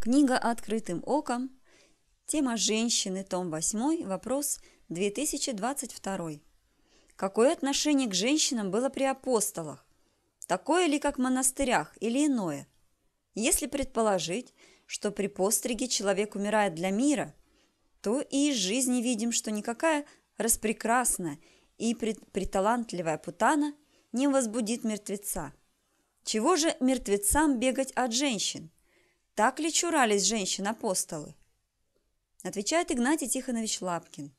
Книга «Открытым оком». Тема «Женщины», том 8, вопрос 2022. Какое отношение к женщинам было при апостолах? Такое ли, как в монастырях, или иное? Если предположить, что при постриге человек умирает для мира, то и из жизни видим, что никакая распрекрасная и приталантливая путана не возбудит мертвеца. Чего же мертвецам бегать от женщин? Так ли чурались женщин-апостолы? Отвечает Игнатий Тихонович Лапкин.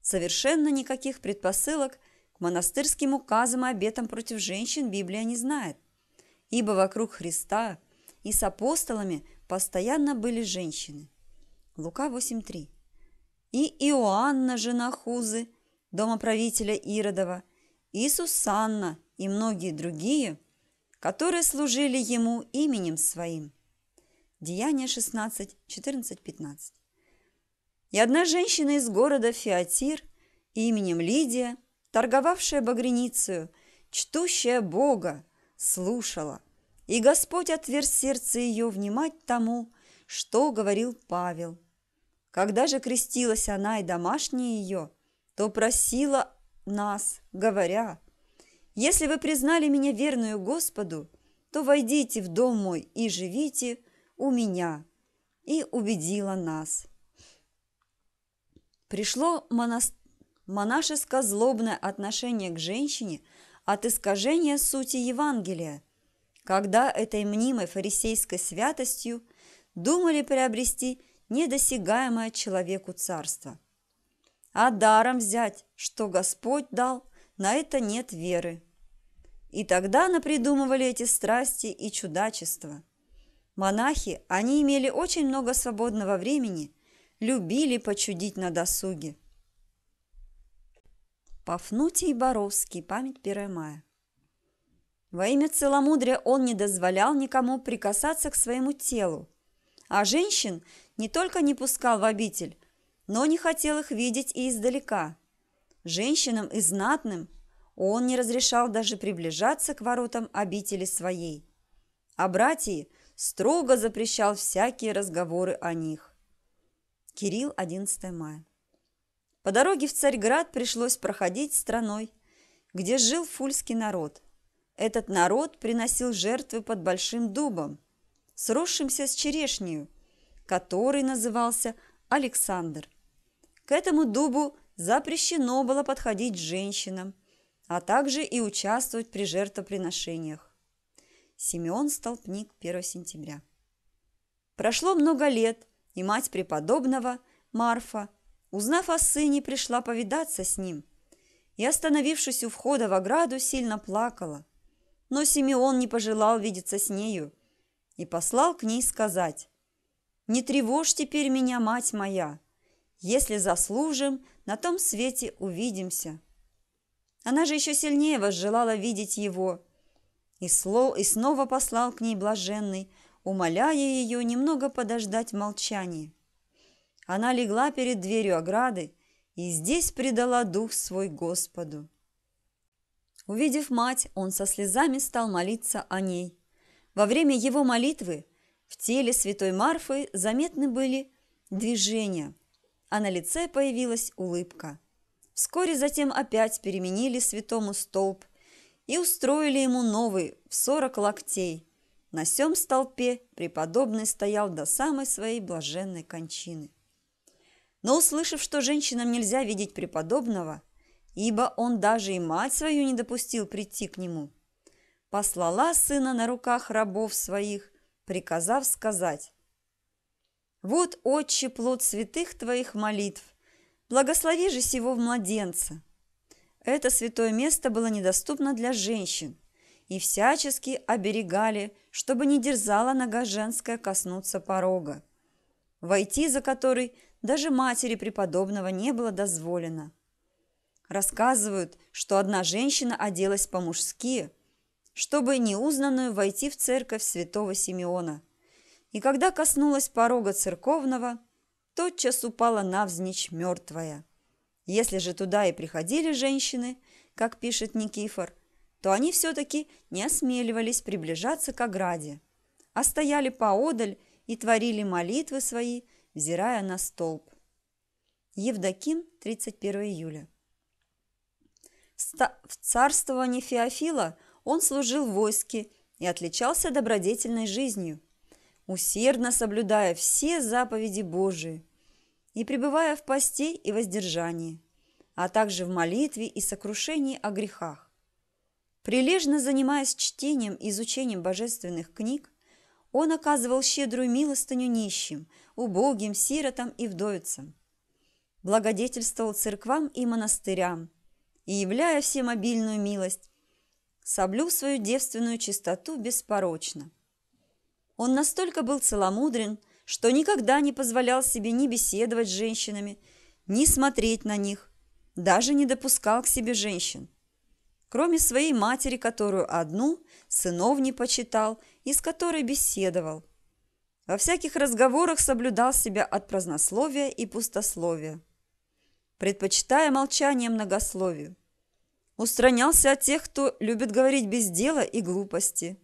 Совершенно никаких предпосылок к монастырским указам и обетам против женщин Библия не знает, ибо вокруг Христа и с апостолами постоянно были женщины. Лука 8.3 И Иоанна, жена Хузы, дома правителя Иродова, и Сусанна, и многие другие, которые служили ему именем своим – Деяние 16, 14, 15. И одна женщина из города Фиатир именем Лидия, торговавшая багреницею, чтущая Бога, слушала. И Господь отверз сердце ее внимать тому, что говорил Павел. Когда же крестилась она и домашние ее, то просила нас, говоря, «Если вы признали меня верную Господу, то войдите в дом мой и живите, у меня и убедила нас. Пришло монастырь монашеско злобное отношение к женщине от искажения сути Евангелия, когда этой мнимой фарисейской святостью думали приобрести недосягаемое человеку царство. А даром взять, что Господь дал, на это нет веры. И тогда напридумывали эти страсти и чудачества – Монахи, они имели очень много свободного времени, любили почудить на досуге. Пафнутий Боровский. Память 1 мая. Во имя целомудрия он не дозволял никому прикасаться к своему телу, а женщин не только не пускал в обитель, но не хотел их видеть и издалека. Женщинам и знатным он не разрешал даже приближаться к воротам обители своей. А братья – строго запрещал всякие разговоры о них. Кирилл, 11 мая. По дороге в Царьград пришлось проходить страной, где жил фульский народ. Этот народ приносил жертвы под большим дубом, сросшимся с черешнею, который назывался Александр. К этому дубу запрещено было подходить женщинам, а также и участвовать при жертвоприношениях. Симеон Столпник, 1 сентября. Прошло много лет, и мать преподобного, Марфа, узнав о сыне, пришла повидаться с ним и, остановившись у входа в ограду, сильно плакала. Но Симеон не пожелал видеться с нею и послал к ней сказать «Не тревожь теперь меня, мать моя, если заслужим, на том свете увидимся». Она же еще сильнее возжелала видеть его – и, слов, и снова послал к ней блаженный, умоляя ее немного подождать в Она легла перед дверью ограды и здесь предала дух свой Господу. Увидев мать, он со слезами стал молиться о ней. Во время его молитвы в теле святой Марфы заметны были движения, а на лице появилась улыбка. Вскоре затем опять переменили святому столб, и устроили ему новый в сорок локтей. На сём столпе преподобный стоял до самой своей блаженной кончины. Но услышав, что женщинам нельзя видеть преподобного, ибо он даже и мать свою не допустил прийти к нему, послала сына на руках рабов своих, приказав сказать, «Вот, отче, плод святых твоих молитв, благослови же сего в младенца, это святое место было недоступно для женщин и всячески оберегали, чтобы не дерзала нога женская коснуться порога, войти за который даже матери преподобного не было дозволено. Рассказывают, что одна женщина оделась по-мужски, чтобы неузнанную войти в церковь святого Симеона. И когда коснулась порога церковного, тотчас упала навзничь мертвая. Если же туда и приходили женщины, как пишет Никифор, то они все-таки не осмеливались приближаться к ограде, а стояли поодаль и творили молитвы свои, взирая на столб. Евдоким, 31 июля. В царствовании Феофила он служил в войске и отличался добродетельной жизнью, усердно соблюдая все заповеди Божии – и пребывая в посте и воздержании, а также в молитве и сокрушении о грехах. Прилежно занимаясь чтением и изучением божественных книг, он оказывал щедрую милостыню нищим, убогим, сиротам и вдовицам. Благодетельствовал церквам и монастырям, и, являя всем обильную милость, соблюл свою девственную чистоту беспорочно. Он настолько был целомудрен, что никогда не позволял себе ни беседовать с женщинами, ни смотреть на них, даже не допускал к себе женщин. Кроме своей матери, которую одну, сынов не почитал и с которой беседовал. Во всяких разговорах соблюдал себя от празднословия и пустословия, предпочитая молчание многословию. Устранялся от тех, кто любит говорить без дела и глупости.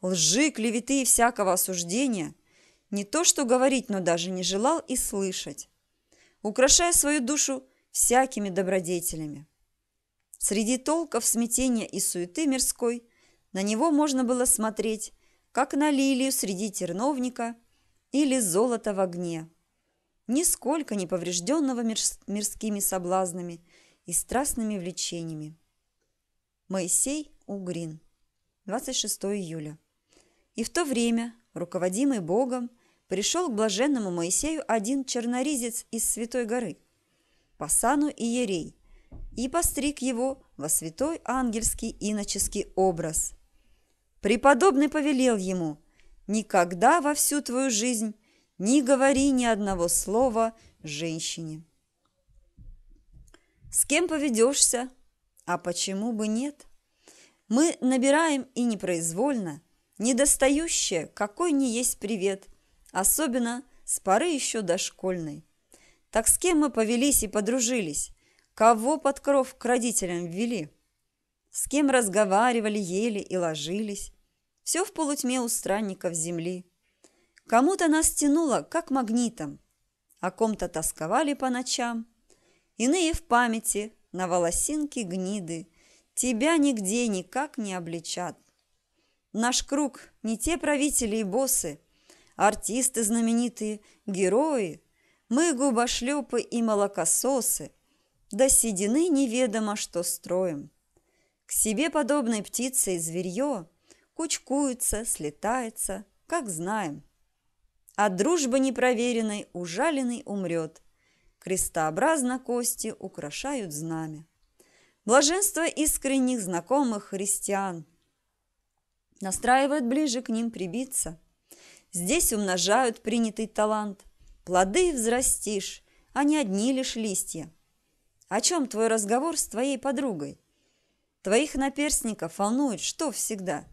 Лжи, клеветы и всякого осуждения – не то что говорить, но даже не желал и слышать, украшая свою душу всякими добродетелями. Среди толков, смятения и суеты мирской на него можно было смотреть, как на лилию среди терновника или золото в огне, нисколько не поврежденного мирскими соблазнами и страстными влечениями. Моисей Угрин, 26 июля. И в то время, руководимый Богом, пришел к блаженному Моисею один черноризец из Святой горы, по сану Иерей, и постриг его во святой ангельский иноческий образ. Преподобный повелел ему «Никогда во всю твою жизнь не говори ни одного слова женщине». С кем поведешься? А почему бы нет? Мы набираем и непроизвольно недостающее, какой ни есть привет, Особенно с поры еще дошкольной. Так с кем мы повелись и подружились? Кого под кров к родителям ввели? С кем разговаривали, ели и ложились? Все в полутьме у странников земли. Кому-то нас тянуло, как магнитом. О ком-то тосковали по ночам. Иные в памяти, на волосинке гниды. Тебя нигде никак не обличат. Наш круг не те правители и боссы, артисты знаменитые, герои, мы губошлепы и молокососы, до седины неведомо что строим. К себе подобной птице и зверье кучкуется, слетается, как знаем. А дружба непроверенной ужаленный умрет, крестообразно кости украшают знамя. Блаженство искренних знакомых христиан настраивает ближе к ним прибиться – Здесь умножают принятый талант. Плоды взрастишь, а не одни лишь листья. О чем твой разговор с твоей подругой? Твоих наперстников волнует что всегда?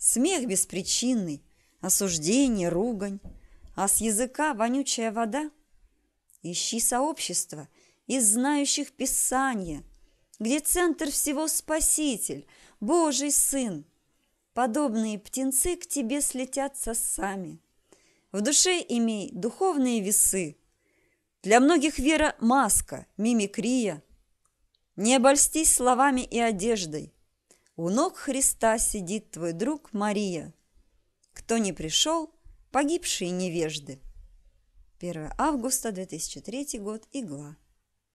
Смех беспричинный, осуждение, ругань, а с языка вонючая вода. Ищи сообщество из знающих Писания, где центр всего Спаситель, Божий Сын, Подобные птенцы к тебе слетятся сами. В душе имей духовные весы. Для многих вера – маска, мимикрия. Не обольстись словами и одеждой. У ног Христа сидит твой друг Мария. Кто не пришел, погибшие невежды. 1 августа 2003 год, игла.